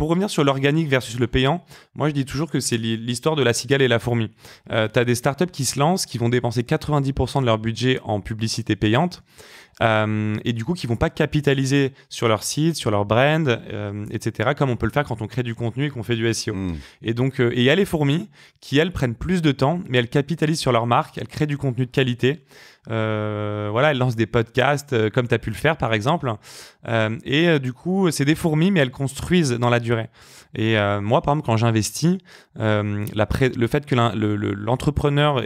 pour revenir sur l'organique versus le payant, moi je dis toujours que c'est l'histoire de la cigale et la fourmi. Euh, tu as des startups qui se lancent, qui vont dépenser 90% de leur budget en publicité payante. Euh, et du coup qui vont pas capitaliser sur leur site, sur leur brand, euh, etc. Comme on peut le faire quand on crée du contenu et qu'on fait du SEO. Hmm. Et donc euh, il y a les fourmis qui elles prennent plus de temps, mais elles capitalisent sur leur marque, elles créent du contenu de qualité. voilà, elles lancent des podcasts comme tu as pu le faire par exemple. et du coup, c'est des fourmis, mais elles construisent dans la durée. Et moi, par exemple, quand j'investis, le fait que l'entrepreneur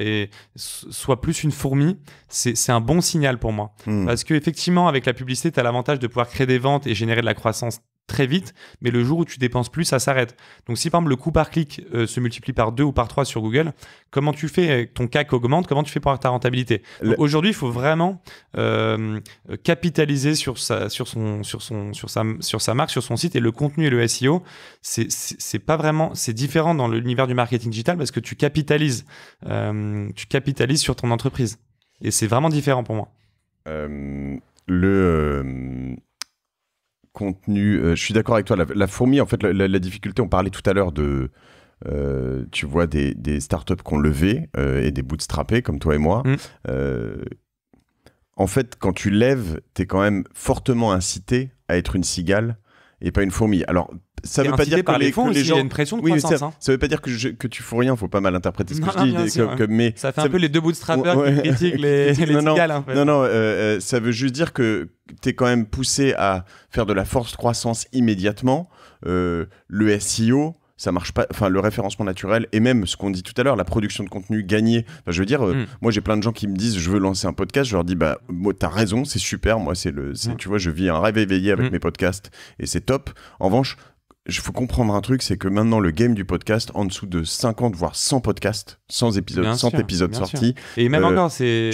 soit plus une fourmi, c'est un bon signal pour moi. Hmm. Parce qu'effectivement, avec la publicité, tu as l'avantage de pouvoir créer des ventes et générer de la croissance très vite, mais le jour où tu dépenses plus, ça s'arrête. Donc si par exemple le coût par clic euh, se multiplie par deux ou par trois sur Google, comment tu fais euh, Ton CAC augmente, comment tu fais pour ta rentabilité Aujourd'hui, il faut vraiment euh, capitaliser sur sa, sur, son, sur, son, sur, sur sa marque, sur son site, et le contenu et le SEO, c'est pas vraiment... C'est différent dans l'univers du marketing digital parce que tu capitalises, tu capitalises sur ton entreprise. Et c'est vraiment différent pour moi. Euh, le euh, contenu. Euh, je suis d'accord avec toi. La, fourmi, en fait, la, difficulté, on parlait tout à l'heure de. tu vois, des, startups qu'on levait et des bootstrappés comme toi et moi. Mm. en fait, quand tu lèves, tu es quand même fortement incité à être une cigale et pas une fourmi. Alors, ça veut pas dire que les, fonds, que les gens. une pression de croissance, ça, veut pas dire que, que tu fous rien, faut pas mal interpréter ce que je dis. mais, ça fait un peu les deux bouts de qui critiquent les, les non, non, non, euh, euh, ça veut juste dire que tu es quand même poussé à faire de la force croissance immédiatement. Euh, le SEO, ça marche pas enfin le référencement naturel et même ce qu'on dit tout à l'heure la production de contenu gagnée je veux dire hmm. moi j'ai plein de gens qui me disent je veux lancer un podcast je leur dis bah t'as raison c'est super moi c'est le hmm. tu vois je vis un rêve éveillé avec hmm. mes podcasts et c'est top en revanche il faut comprendre un truc, c'est que maintenant le game du podcast, en dessous de 50 voire 100 podcasts, 100 épisodes, épisodes sortis. Et même euh, encore, c'est.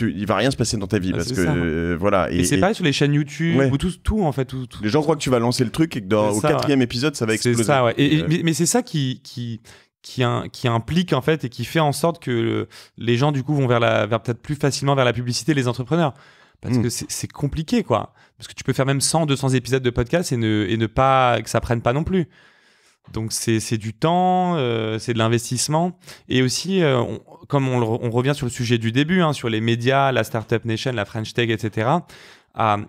il va rien se passer dans ta vie ah, parce que euh, voilà. Et, c'est pas pareil sur les chaînes YouTube ou tout, en fait. Tout, les gens croient que tu vas lancer le truc et que dans, au quatrième épisode, ça va exploser. Euh. mais, c'est ça qui, qui... implique en fait et qui fait en sorte que les gens du coup vont vers la vers peut-être plus facilement vers la publicité les entrepreneurs parce hmm. que c'est compliqué, quoi. Parce que tu peux faire même 100, 200 épisodes de podcast et ne, et ne pas que ça prenne pas non plus. Donc c'est du temps, euh, c'est de l'investissement. Et aussi, euh, comme on, revient sur le sujet du début, hein, sur les médias, la Startup Nation, la French Tech, etc., à,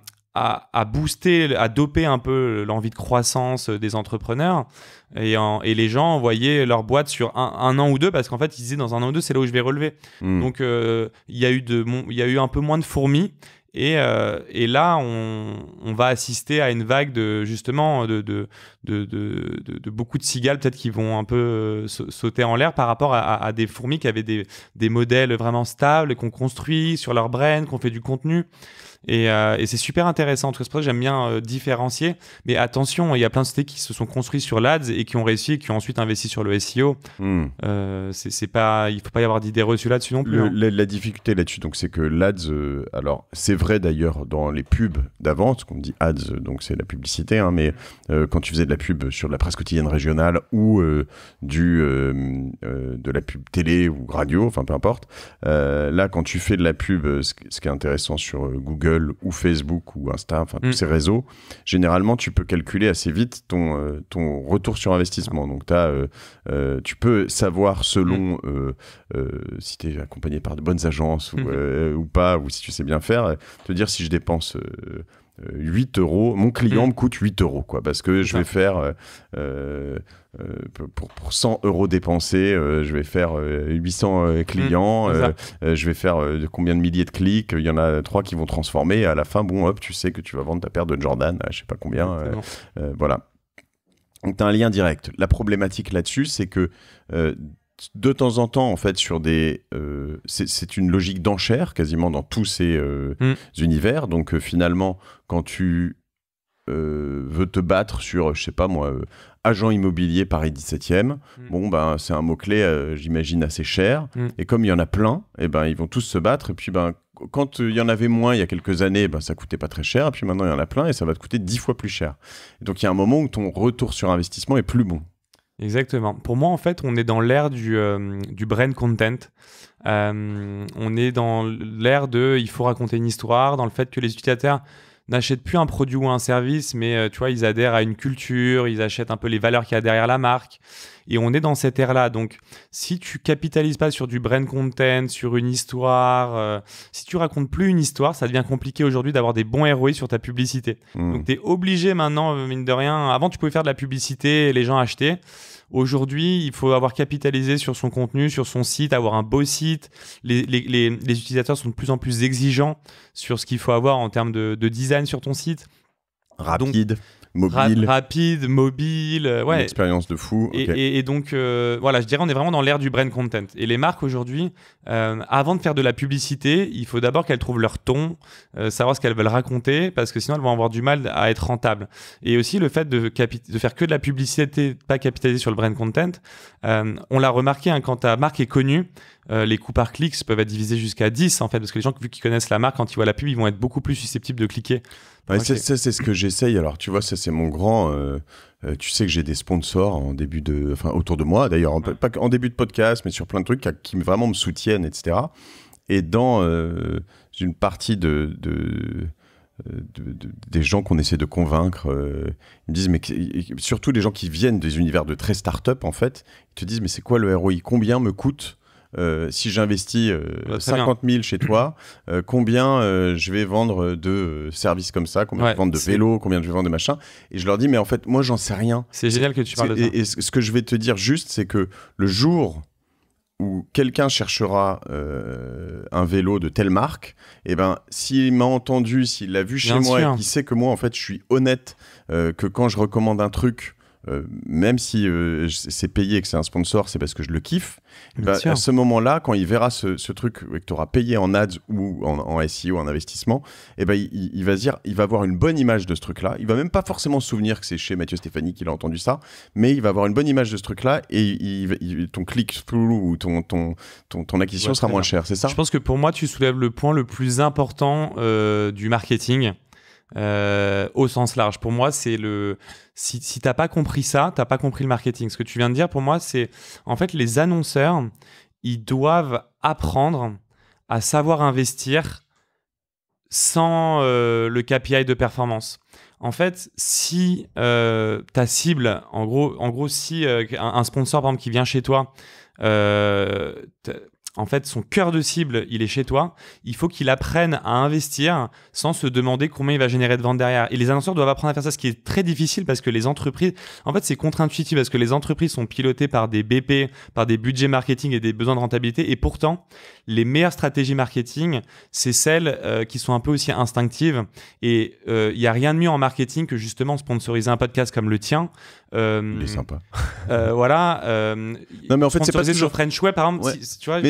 booster, à doper un peu l'envie de croissance des entrepreneurs. Et, et, les gens envoyaient leur boîte sur un, an ou deux parce qu'en fait, ils disaient dans un an ou deux, c'est là où je vais relever. Hmm. Donc euh, il y, eu de, y a eu un peu moins de fourmis. Euh, et, là, on, va assister à une vague de justement de, beaucoup de cigales peut-être qui vont un peu euh, sauter en l'air par rapport à, des fourmis qui avaient des, modèles vraiment stables qu'on construit sur leur brain, qu'on fait du contenu. Euh, et, c'est super intéressant. En tout cas, c'est pour ça que j'aime bien euh, différencier. Mais attention, il y a plein de sociétés qui se sont construites sur l'ADS et qui ont réussi et qui ont ensuite investi sur le SEO. Hmm. Euh, c'est, pas, il ne faut pas y avoir d'idées reçues là-dessus non plus. Hein. la, difficulté là-dessus, donc, c'est que l'ADS, alors, c'est vrai d'ailleurs dans les pubs d'avant, ce qu'on dit ads, donc c'est la publicité, hein, mais quand tu faisais de la pub sur la presse quotidienne régionale ou du, de la pub télé ou radio, enfin peu importe, là, quand tu fais de la pub, ce qui est intéressant sur Google, ou Facebook ou Insta, enfin tous mm. ces réseaux, généralement tu peux calculer assez vite ton, euh, ton retour sur investissement. Donc euh, euh, tu peux savoir selon mm. si tu es accompagné par de bonnes agences ou, mm-hmm. ou, pas, ou si tu sais bien faire, te dire si je dépense 8 euh, euros, mon client mm. me coûte 8 euros, quoi, parce que je vais faire, euh, euh, pour, pour, 100 euros dépensés, je vais faire 800 mm. clients, je vais faire combien de milliers de clics, il y en a 3 qui vont transformer, et à la fin, bon, hop, tu sais que tu vas vendre ta paire de Jordan je sais pas combien, voilà. Donc tu as un lien direct. La problématique là-dessus, c'est que de temps en temps, en fait, sur des. Euh, c'est une logique d'enchère quasiment dans tous ces euh, mm. univers. Donc euh, finalement, quand tu veux te battre sur, je sais pas moi, agent immobilier Paris 17e, mm. bon, ben, c'est un mot-clé, j'imagine, assez cher. Mm. Et comme il y en a plein, eh ben, ils vont tous se battre. Et puis, ben, quand il y en avait moins il y a quelques années, ben, ça coûtait pas très cher. Et puis maintenant, il y en a plein et ça va te coûter dix fois plus cher. donc, il y a un moment où ton retour sur investissement est plus bon. Exactement. Pour moi, en fait, on est dans l'ère du, euh, brain du content. Euh, on est dans l'ère de il faut raconter une histoire, dans le fait que les utilisateurs n'achètent plus un produit ou un service, mais euh, tu vois, ils adhèrent à une culture, ils achètent un peu les valeurs qu'il y a derrière la marque. Et on est dans cette ère-là. Donc, si tu capitalises pas sur du brand content, sur une histoire, euh, si tu racontes plus une histoire, ça devient compliqué aujourd'hui d'avoir des bons ROI sur ta publicité. Hmm. Donc, tu es obligé maintenant, euh, mine de rien, avant tu pouvais faire de la publicité et les gens achetaient. Aujourd'hui, il faut avoir capitalisé sur son contenu, sur son site, avoir un beau site. Les, utilisateurs sont de plus en plus exigeants sur ce qu'il faut avoir en termes de, design sur ton site. Radon guide. Mobile. rapide, mobile, euh, ouais. Une expérience de fou. Et, donc, euh, voilà, je dirais, on est vraiment dans l'ère du brand content. Et les marques aujourd'hui, euh, avant de faire de la publicité, il faut d'abord qu'elles trouvent leur ton, savoir ce qu'elles veulent raconter, parce que sinon, elles vont avoir du mal à être rentables. Et aussi, le fait de, de faire que de la publicité, pas capitaliser sur le brand content, on l'a remarqué, hein, quand ta marque est connue, les coûts par clic peuvent être divisés jusqu'à 10 en fait parce que les gens vu qu'ils connaissent la marque quand ils voient la pub ils vont être beaucoup plus susceptibles de cliquer ça, bah, c'est ce que j'essaye. Alors, tu vois, ça, c'est mon grand. Euh, euh, tu sais que j'ai des sponsors en début de, enfin, autour de moi, d'ailleurs, pas en début de podcast, mais sur plein de trucs qui, vraiment me soutiennent, etc. Et dans euh, une partie de des gens qu'on essaie de convaincre, ils me disent, mais surtout les gens qui viennent des univers de très start-up, en fait, ils te disent, mais c'est quoi le ROI Combien me coûte euh, si j'investis 50 euh, 000 bah, chez toi, euh, combien je vais vendre de services comme ça, combien je vais vendre de vélos, combien je vais vendre de machin. Et je leur dis, mais en fait, moi, j'en sais rien. C'est génial que tu parles de ça. Et, ce que je vais te dire juste, c'est que le jour où quelqu'un cherchera un vélo de telle marque, et eh ben s'il m'a entendu, s'il l'a vu chez moi, il et qu'il sait que moi en fait je suis honnête, que quand je recommande un truc, euh, même si euh, c'est payé et que c'est un sponsor, c'est parce que je le kiffe. Bah, à ce moment-là, quand il verra ce, ce truc que tu auras payé en ads ou en, en SEO, en investissement, et eh ben, il, il, va dire, il va avoir une bonne image de ce truc-là. Il va même pas forcément se souvenir que c'est chez Mathieu Stéphanie qu'il a entendu ça, mais il va avoir une bonne image de ce truc-là et ton click-through ou ton, ton, ton, acquisition sera moins cher. c'est ça Je pense que pour moi, tu soulèves le point le plus important euh, du marketing euh, au sens large. Pour moi, c'est le. Si, si t'as pas compris ça, t'as pas compris le marketing. Ce que tu viens de dire, pour moi, c'est en fait les annonceurs, ils doivent apprendre à savoir investir sans euh, le KPI de performance. En fait, si euh, ta cible, en gros, en gros si un, un, sponsor par exemple qui vient chez toi, en fait, son cœur de cible, il est chez toi. Il faut qu'il apprenne à investir sans se demander combien il va générer de ventes derrière. Et les annonceurs doivent apprendre à faire ça, ce qui est très difficile parce que les entreprises, en fait, c'est contre-intuitif parce que les entreprises sont pilotées par des BP, par des budgets marketing et des besoins de rentabilité. Et pourtant, les meilleures stratégies marketing, c'est celles euh, qui sont un peu aussi instinctives. Et euh, il y n'y a rien de mieux en marketing que justement sponsoriser un podcast comme le tien. Euh, il est sympa. voilà. non, mais en fait, c'est pas toujours French Way par exemple. tu vois,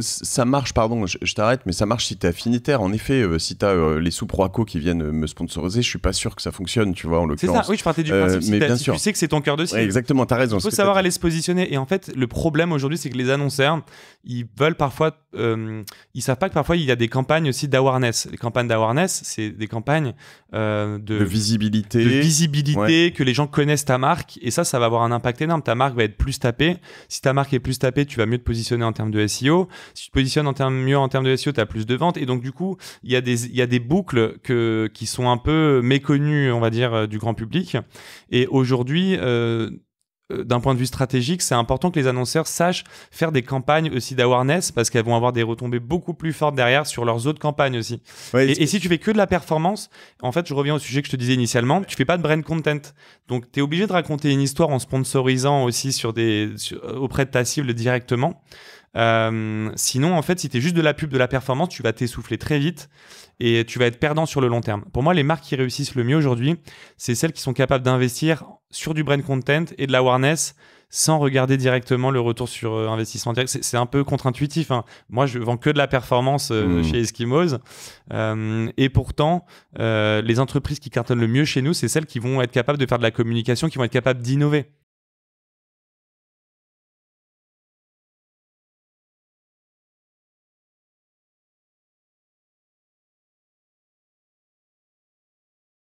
ça, marche, pardon, je, t'arrête, mais ça marche si t'es affinitaire. En effet, euh, si t'as as euh, les sous Roaco qui viennent euh, me sponsoriser, je suis pas sûr que ça fonctionne, tu vois, en l'occurrence. C'est ça, oui, je partais du principe. mais bien sûr. tu sais que c'est ton cœur de cible. exactement, t'as raison. Il faut savoir aller se positionner. Et en fait, le problème aujourd'hui, c'est que les annonceurs, ils veulent parfois euh, ils savent pas que parfois il y a des campagnes aussi d'awareness. Les campagnes d'awareness, c'est des campagnes euh, de, visibilité, de visibilité que les gens connaissent ta marque et ça, ça va avoir un impact énorme. Ta marque va être plus tapée. Si ta marque est plus tapée, tu vas mieux te positionner en termes de SEO. Si tu te positionnes en mieux en termes de SEO, tu as plus de ventes et donc du coup, il y a des il y a des boucles que qui sont un peu méconnues, on va dire, euh, du grand public. Et aujourd'hui euh, euh, d'un point de vue stratégique, c'est important que les annonceurs sachent faire des campagnes aussi d'awareness parce qu'elles vont avoir des retombées beaucoup plus fortes derrière sur leurs autres campagnes aussi. et, si tu fais que de la performance, en fait, je reviens au sujet que je te disais initialement, tu fais pas de brand content. Donc, tu es obligé de raconter une histoire en sponsorisant aussi sur des, euh, auprès de ta cible directement. Euh, sinon, en fait, si tu es juste de la pub, de la performance, tu vas t'essouffler très vite et tu vas être perdant sur le long terme. Pour moi, les marques qui réussissent le mieux aujourd'hui, c'est celles qui sont capables d'investir sur du brand content et de la l'awareness sans regarder directement le retour sur euh, investissement direct. C'est un peu contre-intuitif. Hein. Moi, je vends que de la performance euh, mmh. chez Eskimos. et pourtant, les entreprises qui cartonnent le mieux chez nous, c'est celles qui vont être capables de faire de la communication, qui vont être capables d'innover.